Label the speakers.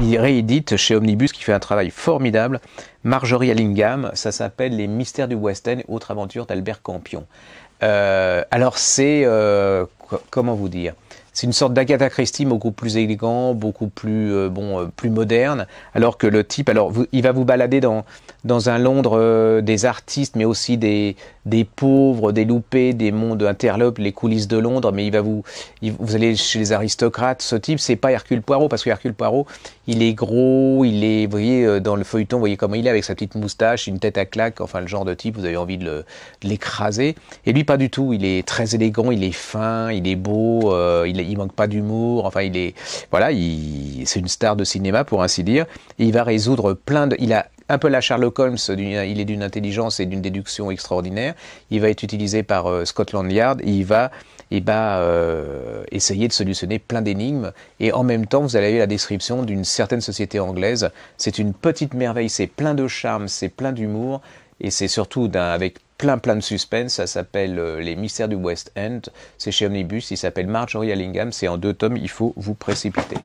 Speaker 1: Il réédite chez Omnibus, qui fait un travail formidable, Marjorie Allingham, ça s'appelle Les Mystères du West End, autre aventure d'Albert Campion. Euh, alors c'est, euh, comment vous dire, c'est une sorte d'Agatha Christie beaucoup plus élégant, beaucoup plus euh, bon, euh, plus moderne. Alors que le type, alors il va vous balader dans dans un Londres euh, des artistes, mais aussi des des pauvres, des loupés, des mondes interlopes, les coulisses de Londres. Mais il va vous vous allez chez les aristocrates. Ce type, c'est pas Hercule Poirot parce que Hercule Poirot, il est gros, il est, vous voyez, dans le feuilleton, vous voyez comment il est avec sa petite moustache, une tête à claque, enfin le genre de type, vous avez envie de l'écraser. Et lui, pas du tout. Il est très élégant, il est fin, il est beau, il est il manque pas d'humour. Enfin, il est, voilà, c'est une star de cinéma pour ainsi dire. il va résoudre plein de, il a un peu la Sherlock Holmes, il est d'une intelligence et d'une déduction extraordinaire. Il va être utilisé par euh, Scotland Yard. il va et eh ben, euh, essayer de solutionner plein d'énigmes. Et en même temps, vous allez avoir la description d'une certaine société anglaise. C'est une petite merveille, c'est plein de charme, c'est plein d'humour, et c'est surtout avec plein plein de suspense. Ça s'appelle euh, Les Mystères du West End. C'est chez Omnibus. Il s'appelle Marjorie Allingham. C'est en deux tomes. Il faut vous précipiter.